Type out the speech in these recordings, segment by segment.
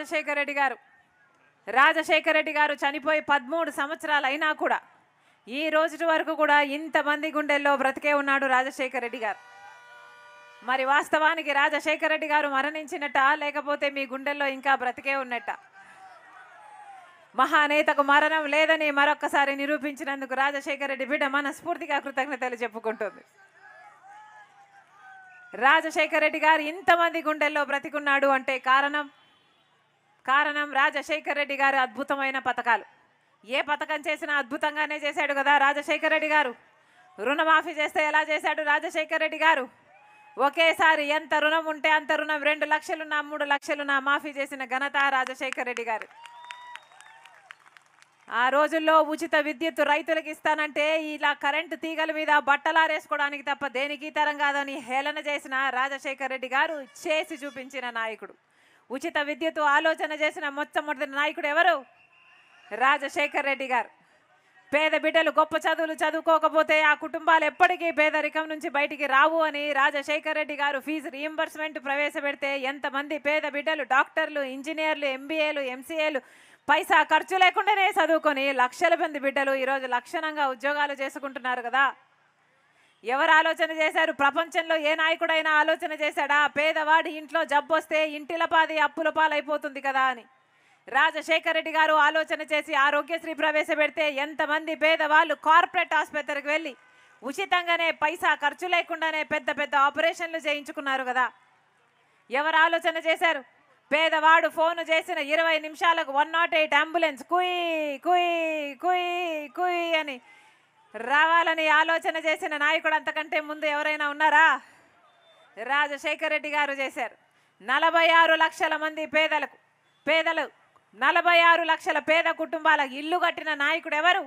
రాజశేఖర రెడ్డి గారు రాజశేఖర రెడ్డి గారు చనిపోయి పదమూడు సంవత్సరాలు అయినా కూడా ఈ రోజు వరకు కూడా ఇంతమంది గుండెల్లో బ్రతికే ఉన్నాడు రాజశేఖర రెడ్డి గారు మరి వాస్తవానికి రాజశేఖర రెడ్డి గారు మరణించినట్ట లేకపోతే మీ గుండెల్లో ఇంకా బ్రతికే ఉన్నట్ట మహానేతకు మరణం లేదని మరొక్కసారి నిరూపించినందుకు రాజశేఖర రెడ్డి బిడ్డ మనస్ఫూర్తిగా కృతజ్ఞతలు చెప్పుకుంటుంది రాజశేఖర రెడ్డి గారు ఇంతమంది గుండెల్లో బ్రతికున్నాడు అంటే కారణం కారణం రాజశేఖర్ రెడ్డి గారు అద్భుతమైన పథకాలు ఏ పథకం చేసినా అద్భుతంగానే చేశాడు కదా రాజశేఖర్ రెడ్డి గారు రుణమాఫీ చేస్తే ఎలా చేశాడు రాజశేఖర్ రెడ్డి గారు ఒకేసారి ఎంత రుణం ఉంటే అంత రుణం రెండు లక్షలు నా మూడు లక్షలు నా మాఫీ చేసిన ఘనత రాజశేఖర్ రెడ్డి గారు ఆ రోజుల్లో ఉచిత విద్యుత్ రైతులకు ఇస్తానంటే ఇలా కరెంటు తీగల మీద బట్టలారేసుకోవడానికి తప్ప దేనికి తరం కాదని హేళన చేసిన రాజశేఖర్ రెడ్డి గారు చేసి చూపించిన నాయకుడు ఉచిత విద్యతో ఆలోచన చేసిన మొట్టమొదటి నాయకుడు ఎవరు రాజశేఖర్ రెడ్డి గారు పేద బిడ్డలు గొప్ప చదువులు చదువుకోకపోతే ఆ కుటుంబాలు ఎప్పటికీ పేదరికం నుంచి బయటికి రావు అని రాజశేఖర్ రెడ్డి గారు ఫీజు రియంబర్స్మెంట్ ప్రవేశపెడితే ఎంతమంది పేద బిడ్డలు డాక్టర్లు ఇంజనీర్లు ఎంబీఏలు ఎంసీఏలు పైసా ఖర్చు లేకుండానే చదువుకొని లక్షల మంది బిడ్డలు ఈరోజు లక్షణంగా ఉద్యోగాలు చేసుకుంటున్నారు కదా ఎవరు ఆలోచన చేశారు ప్రపంచంలో ఏ నాయకుడైనా ఆలోచన చేశాడా పేదవాడి ఇంట్లో జబ్బొస్తే ఇంటిలపాది అప్పుల పాలైపోతుంది కదా అని రాజశేఖర రెడ్డి గారు ఆలోచన చేసి ఆరోగ్యశ్రీ ప్రవేశపెడితే ఎంతమంది పేదవాళ్ళు కార్పొరేట్ ఆసుపత్రికి వెళ్ళి ఉచితంగానే పైసా ఖర్చు లేకుండానే పెద్ద పెద్ద ఆపరేషన్లు చేయించుకున్నారు కదా ఎవరు ఆలోచన చేశారు పేదవాడు ఫోను చేసిన ఇరవై నిమిషాలకు వన్ నాట్ ఎయిట్ అంబులెన్స్ కుయ్ కుయ్ కుయ్ కుయ్ అని రావాలని ఆలోచన చేసిన నాయకుడు అంతకంటే ముందు ఎవరైనా ఉన్నారా రాజశేఖర్ రెడ్డి గారు చేశారు నలభై ఆరు లక్షల మంది పేదలకు పేదలు నలభై ఆరు లక్షల పేద కుటుంబాలకు ఇల్లు కట్టిన నాయకుడు ఎవరు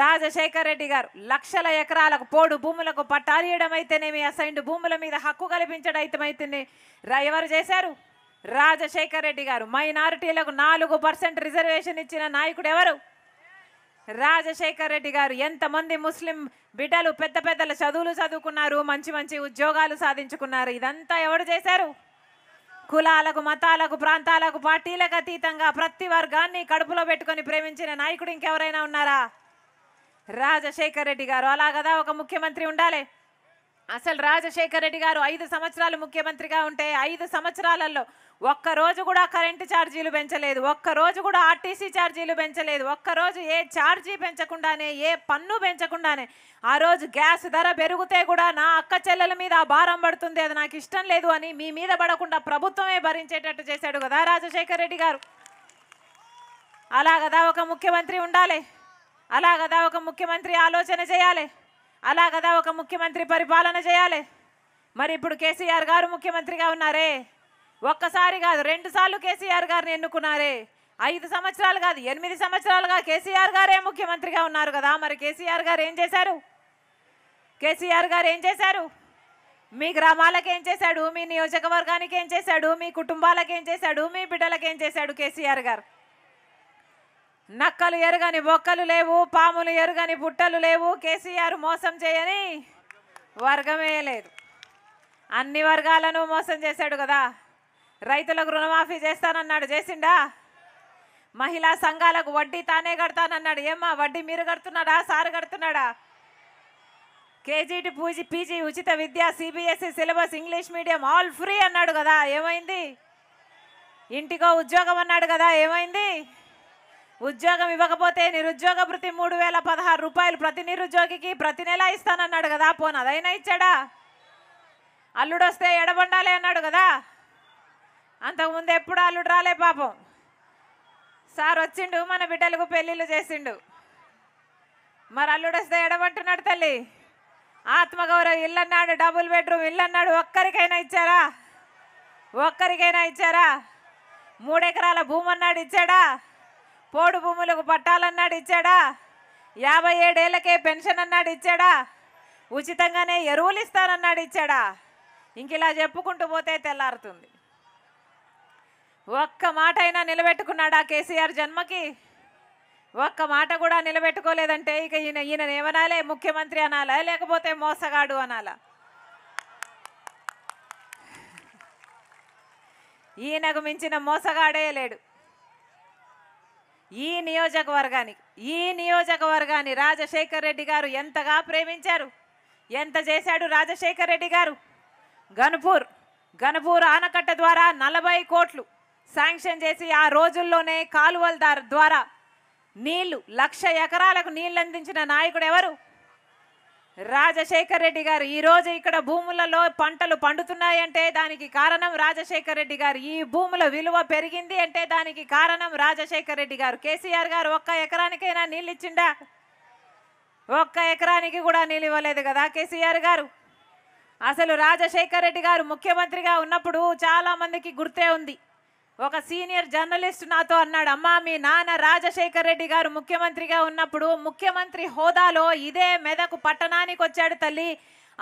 రాజశేఖర్ రెడ్డి గారు లక్షల ఎకరాలకు పోడు భూములకు పట్టాలియడం అయితేనేమి అసైండు భూముల మీద హక్కు కల్పించడం అయితేనే ఎవరు చేశారు రాజశేఖర రెడ్డి గారు మైనారిటీలకు నాలుగు పర్సెంట్ రిజర్వేషన్ ఇచ్చిన నాయకుడు ఎవరు రాజశేఖర్ రెడ్డి గారు ఎంతమంది ముస్లిం బిడ్డలు పెద్ద పెద్దల చదువులు చదువుకున్నారు మంచి మంచి ఉద్యోగాలు సాధించుకున్నారు ఇదంతా ఎవరు చేశారు కులాలకు మతాలకు ప్రాంతాలకు పార్టీలకు అతీతంగా ప్రతి వర్గాన్ని కడుపులో పెట్టుకొని ప్రేమించిన నాయకుడు ఇంకెవరైనా ఉన్నారా రాజశేఖర్ రెడ్డి గారు అలా కదా ఒక ముఖ్యమంత్రి ఉండాలి అసలు రాజశేఖర్ రెడ్డి గారు ఐదు సంవత్సరాలు ముఖ్యమంత్రిగా ఉంటే ఐదు సంవత్సరాలలో ఒక్కరోజు కూడా కరెంటు ఛార్జీలు పెంచలేదు ఒక్కరోజు కూడా ఆర్టీసీ ఛార్జీలు పెంచలేదు ఒక్కరోజు ఏ ఛార్జీ పెంచకుండానే ఏ పన్ను పెంచకుండానే ఆ రోజు గ్యాస్ ధర పెరిగితే కూడా నా అక్క చెల్లెల మీద ఆ భారం పడుతుంది అది నాకు ఇష్టం లేదు అని మీ మీద పడకుండా ప్రభుత్వమే భరించేటట్టు చేశాడు కదా రాజశేఖర్ రెడ్డి గారు అలా కదా ఒక ముఖ్యమంత్రి ఉండాలి అలా కదా ఒక ముఖ్యమంత్రి ఆలోచన చేయాలి అలా కదా ఒక ముఖ్యమంత్రి పరిపాలన చేయాలి మరి ఇప్పుడు కేసీఆర్ గారు ముఖ్యమంత్రిగా ఉన్నారే ఒక్కసారి కాదు రెండు సార్లు కేసీఆర్ గారిని ఎన్నుకున్నారే ఐదు సంవత్సరాలు కాదు ఎనిమిది సంవత్సరాలుగా కేసీఆర్ గారే ముఖ్యమంత్రిగా ఉన్నారు కదా మరి కేసీఆర్ గారు ఏం చేశారు కేసీఆర్ గారు ఏం చేశారు మీ గ్రామాలకు ఏం చేశాడు మీ నియోజకవర్గానికి ఏం చేశాడు మీ కుటుంబాలకు ఏం చేశాడు మీ బిడ్డలకు ఏం చేశాడు కేసీఆర్ గారు నక్కలు ఎరగని బొక్కలు లేవు పాములు ఎరగని బుట్టలు లేవు కేసీఆర్ మోసం చేయని వర్గమే లేదు అన్ని వర్గాలను మోసం చేశాడు కదా రైతులకు రుణమాఫీ చేస్తానన్నాడు చేసిండా మహిళా సంఘాలకు వడ్డీ తానే కడతానన్నాడు ఏమ్మా వడ్డీ మీరు కడుతున్నాడా సారు కడుతున్నాడా కేజీటి పూజీ పీజీ ఉచిత విద్య CBSE syllabus English medium all free అన్నాడు కదా ఏమైంది ఇంటికో ఉద్యోగం అన్నాడు కదా ఏమైంది ఉద్యోగం ఇవ్వకపోతే నిరుద్యోగ వృత్తి మూడు వేల పదహారు రూపాయలు ప్రతి నిరుద్యోగికి ప్రతి నెల ఇస్తానన్నాడు కదా పోనదైనా ఇచ్చాడా అల్లుడొస్తే ఎడబండాలి అన్నాడు కదా అంతకుముందు ఎప్పుడు అల్లుడు రాలే పాపం సార్ వచ్చిండు మన బిడ్డలకు పెళ్ళిళ్ళు చేసిండు మరి అల్లుడు వస్తే ఎడమంటున్నాడు తల్లి ఆత్మగౌరవం ఇల్లన్నాడు డబుల్ బెడ్రూమ్ ఇల్లన్నాడు ఒక్కరికైనా ఇచ్చారా ఒక్కరికైనా ఇచ్చారా మూడెకరాల భూమి అన్నాడు ఇచ్చాడా పోడు భూములకు పట్టాలన్నాడు ఇచ్చాడా యాభై ఏడేళ్లకే పెన్షన్ అన్నాడు ఇచ్చాడా ఉచితంగానే ఎరువులు ఇస్తానన్నాడు ఇచ్చాడా ఇంక ఇలా చెప్పుకుంటూ పోతే తెల్లారుతుంది ఒక్క మాట అయినా నిలబెట్టుకున్నాడా కేసీఆర్ జన్మకి ఒక్క మాట కూడా నిలబెట్టుకోలేదంటే ఇక ఈయన ఈయన ఏమనాలే ముఖ్యమంత్రి అనాలా లేకపోతే మోసగాడు అనాలా ఈయనకు మించిన మోసగాడే లేడు ఈ నియోజకవర్గానికి ఈ నియోజకవర్గాన్ని రాజశేఖర్ రెడ్డి గారు ఎంతగా ప్రేమించారు ఎంత చేశాడు రాజశేఖర్ రెడ్డి గారు గనుపూర్ గనుపూర్ ఆనకట్ట ద్వారా నలభై కోట్లు శాంక్షన్ చేసి ఆ రోజుల్లోనే కాలువల ద్వారా నీళ్లు లక్ష ఎకరాలకు నీళ్ళు అందించిన నాయకుడు ఎవరు రాజశేఖర్ రెడ్డి గారు ఈరోజు ఇక్కడ భూములలో పంటలు పండుతున్నాయంటే దానికి కారణం రాజశేఖర్ రెడ్డి గారు ఈ భూముల విలువ పెరిగింది అంటే దానికి కారణం రాజశేఖర్ రెడ్డి గారు కేసీఆర్ గారు ఒక్క ఎకరానికైనా నీళ్ళు ఇచ్చిండా ఒక్క ఎకరానికి కూడా నీళ్ళు ఇవ్వలేదు కదా కేసీఆర్ గారు అసలు రాజశేఖర్ రెడ్డి గారు ముఖ్యమంత్రిగా ఉన్నప్పుడు చాలామందికి గుర్తే ఉంది ఒక సీనియర్ జర్నలిస్ట్ నాతో అన్నాడు అమ్మా మీ నాన్న రాజశేఖర్ రెడ్డి గారు ముఖ్యమంత్రిగా ఉన్నప్పుడు ముఖ్యమంత్రి హోదాలో ఇదే మెదకు పట్టణానికి వచ్చాడు తల్లి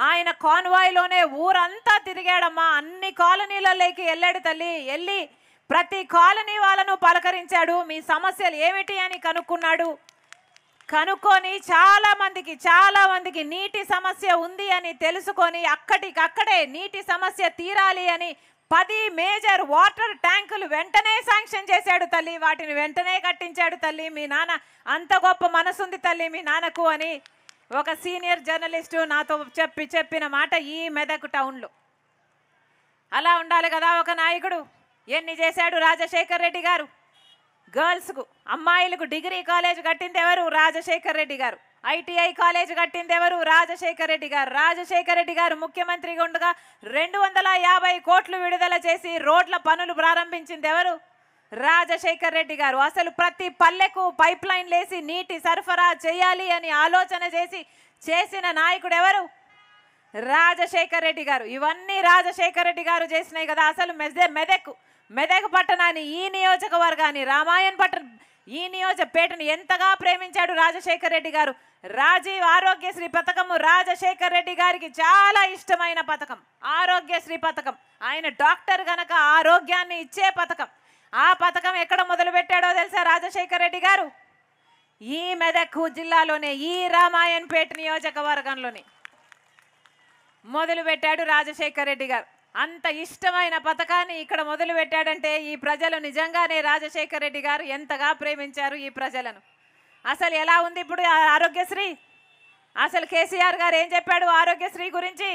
ఆయన కాన్వాయ్లోనే ఊరంతా తిరిగాడమ్మా అన్ని కాలనీలలోకి వెళ్ళాడు తల్లి వెళ్ళి ప్రతి కాలనీ వాళ్ళను పలకరించాడు మీ సమస్యలు ఏమిటి అని కనుక్కున్నాడు కనుక్కొని చాలా మందికి చాలా మందికి నీటి సమస్య ఉంది అని తెలుసుకొని అక్కడికక్కడే నీటి సమస్య తీరాలి అని పది మేజర్ వాటర్ ట్యాంకులు వెంటనే శాంక్షన్ చేశాడు తల్లి వాటిని వెంటనే కట్టించాడు తల్లి మీ నాన్న అంత గొప్ప మనసుంది తల్లి మీ నాన్నకు అని ఒక సీనియర్ జర్నలిస్టు నాతో చెప్పి చెప్పిన మాట ఈ మెదక్ టౌన్లో అలా ఉండాలి కదా ఒక నాయకుడు ఎన్ని చేశాడు రాజశేఖర్ రెడ్డి గారు గర్ల్స్కు అమ్మాయిలకు డిగ్రీ కాలేజ్ కట్టింది ఎవరు రాజశేఖర్ రెడ్డి గారు ఐటీఐ కాలేజ్ కట్టింది ఎవరు రాజశేఖర రెడ్డి గారు రాజశేఖర రెడ్డి గారు ముఖ్యమంత్రిగా ఉండగా రెండు వందల యాభై కోట్లు విడుదల చేసి రోడ్ల పనులు ప్రారంభించింది ఎవరు రాజశేఖర్ రెడ్డి గారు అసలు ప్రతి పల్లెకు పైప్ లైన్ లేసి నీటి సరఫరా చేయాలి అని ఆలోచన చేసి చేసిన నాయకుడు ఎవరు రాజశేఖర్ రెడ్డి గారు ఇవన్నీ రాజశేఖర్ రెడ్డి గారు చేసినాయి కదా అసలు మెదే మెదక్ మెదక్ పట్టణాన్ని ఈ నియోజకవర్గాన్ని రామాయణ పట్టణ ఈ నియోజకపేటను ఎంతగా ప్రేమించాడు రాజశేఖర్ రెడ్డి గారు రాజీవ్ ఆరోగ్యశ్రీ పథకము రాజశేఖర్ రెడ్డి గారికి చాలా ఇష్టమైన పథకం ఆరోగ్యశ్రీ పథకం ఆయన డాక్టర్ గనక ఆరోగ్యాన్ని ఇచ్చే పథకం ఆ పథకం ఎక్కడ మొదలుపెట్టాడో తెలుసా రాజశేఖర్ రెడ్డి గారు ఈ మెదక్ జిల్లాలోనే ఈ రామాయణపేట నియోజకవర్గంలోనే మొదలుపెట్టాడు రాజశేఖర్ రెడ్డి గారు అంత ఇష్టమైన పథకాన్ని ఇక్కడ మొదలుపెట్టాడంటే ఈ ప్రజలు నిజంగానే రాజశేఖర్ రెడ్డి గారు ఎంతగా ప్రేమించారు ఈ ప్రజలను అసలు ఎలా ఉంది ఇప్పుడు ఆరోగ్యశ్రీ అసలు కేసీఆర్ గారు ఏం చెప్పాడు ఆరోగ్యశ్రీ గురించి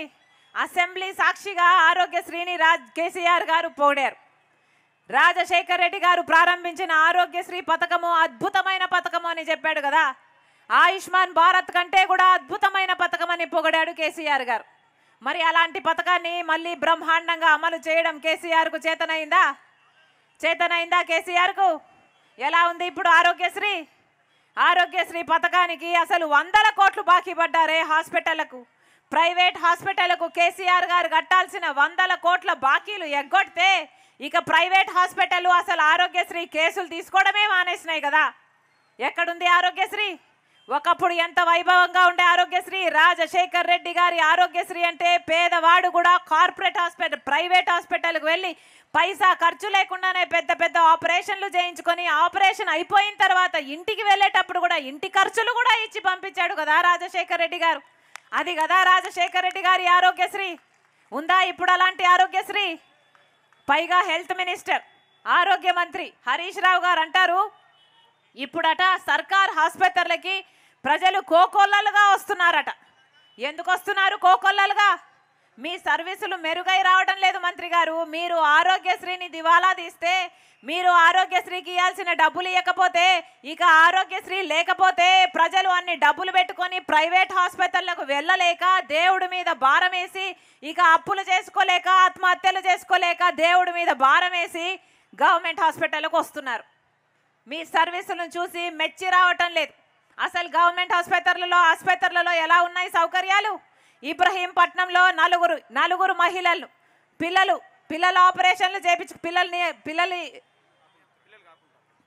అసెంబ్లీ సాక్షిగా ఆరోగ్యశ్రీని రాజ్ కేసీఆర్ గారు పోడారు రాజశేఖర్ రెడ్డి గారు ప్రారంభించిన ఆరోగ్యశ్రీ పథకము అద్భుతమైన పథకము అని చెప్పాడు కదా ఆయుష్మాన్ భారత్ కంటే కూడా అద్భుతమైన పథకం అని పొగడాడు కేసీఆర్ గారు మరి అలాంటి పథకాన్ని మళ్ళీ బ్రహ్మాండంగా అమలు చేయడం కేసీఆర్కు చేతనైందా చేతనైందా కేసీఆర్కు ఎలా ఉంది ఇప్పుడు ఆరోగ్యశ్రీ ఆరోగ్యశ్రీ పథకానికి అసలు వందల కోట్లు బాకీ పడ్డారే హాస్పిటళ్లకు ప్రైవేట్ హాస్పిటళ్లకు కేసీఆర్ గారు కట్టాల్సిన వందల కోట్ల బాకీలు ఎగ్గొడితే ఇక ప్రైవేట్ హాస్పిటల్ అసలు ఆరోగ్యశ్రీ కేసులు తీసుకోవడమే మానేసినాయి కదా ఎక్కడుంది ఆరోగ్యశ్రీ ఒకప్పుడు ఎంత వైభవంగా ఉండే ఆరోగ్యశ్రీ రాజశేఖర్ రెడ్డి గారి ఆరోగ్యశ్రీ అంటే పేదవాడు కూడా కార్పొరేట్ హాస్పిటల్ ప్రైవేట్ హాస్పిటల్కి వెళ్ళి పైసా ఖర్చు లేకుండానే పెద్ద పెద్ద ఆపరేషన్లు చేయించుకొని ఆపరేషన్ అయిపోయిన తర్వాత ఇంటికి వెళ్ళేటప్పుడు కూడా ఇంటి ఖర్చులు కూడా ఇచ్చి పంపించాడు కదా రాజశేఖర్ రెడ్డి గారు అది కదా రాజశేఖర్ రెడ్డి గారి ఆరోగ్యశ్రీ ఉందా ఇప్పుడు అలాంటి ఆరోగ్యశ్రీ పైగా హెల్త్ మినిస్టర్ ఆరోగ్య మంత్రి హరీష్ రావు గారు అంటారు ఇప్పుడట సర్కార్ ఆసుపత్రులకి ప్రజలు కోకొల్లలుగా వస్తున్నారట ఎందుకు వస్తున్నారు కోకొల్లలుగా మీ సర్వీసులు మెరుగై రావడం లేదు మంత్రి గారు మీరు ఆరోగ్యశ్రీని దివాలా తీస్తే మీరు ఆరోగ్యశ్రీకి ఇవ్వాల్సిన డబ్బులు ఇవ్వకపోతే ఇక ఆరోగ్యశ్రీ లేకపోతే ప్రజలు అన్ని డబ్బులు పెట్టుకొని ప్రైవేట్ హాస్పిటళ్లకు వెళ్ళలేక దేవుడి మీద భారం వేసి ఇక అప్పులు చేసుకోలేక ఆత్మహత్యలు చేసుకోలేక దేవుడి మీద భారం వేసి గవర్నమెంట్ హాస్పిటల్కి వస్తున్నారు మీ సర్వీసులను చూసి మెచ్చి రావటం లేదు అసలు గవర్నమెంట్ ఆసుపత్రులలో ఆసుపత్రులలో ఎలా ఉన్నాయి సౌకర్యాలు ఇబ్రహీంపట్నంలో నలుగురు నలుగురు మహిళలు పిల్లలు పిల్లల ఆపరేషన్లు చేయించు పిల్లల్ని పిల్లలు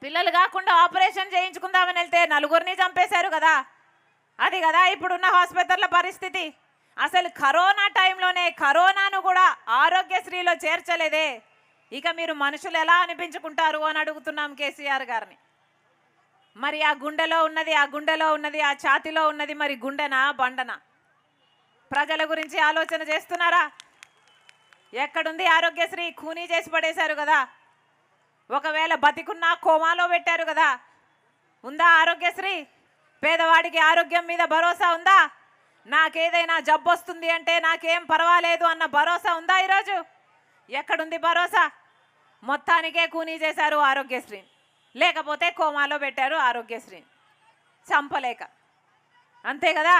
పిల్లలు కాకుండా ఆపరేషన్ చేయించుకుందామని వెళ్తే నలుగురిని చంపేశారు కదా అది కదా ఇప్పుడున్న హాస్పిటల్ల పరిస్థితి అసలు కరోనా టైంలోనే కరోనాను కూడా ఆరోగ్యశ్రీలో చేర్చలేదే ఇక మీరు మనుషులు ఎలా అనిపించుకుంటారు అని అడుగుతున్నాం కేసీఆర్ గారిని మరి ఆ గుండెలో ఉన్నది ఆ గుండెలో ఉన్నది ఆ ఛాతిలో ఉన్నది మరి గుండెనా బండనా ప్రజల గురించి ఆలోచన చేస్తున్నారా ఎక్కడుంది ఆరోగ్యశ్రీ ఖూనీ చేసి పడేశారు కదా ఒకవేళ బతికున్నా కోమాలో పెట్టారు కదా ఉందా ఆరోగ్యశ్రీ పేదవాడికి ఆరోగ్యం మీద భరోసా ఉందా నాకేదైనా జబ్బు వస్తుంది అంటే నాకేం పర్వాలేదు అన్న భరోసా ఉందా ఈరోజు ఎక్కడుంది భరోసా మొత్తానికే కూనీ చేశారు ఆరోగ్యశ్రీ లేకపోతే కోమాలో పెట్టారు ఆరోగ్యశ్రీ చంపలేక అంతే కదా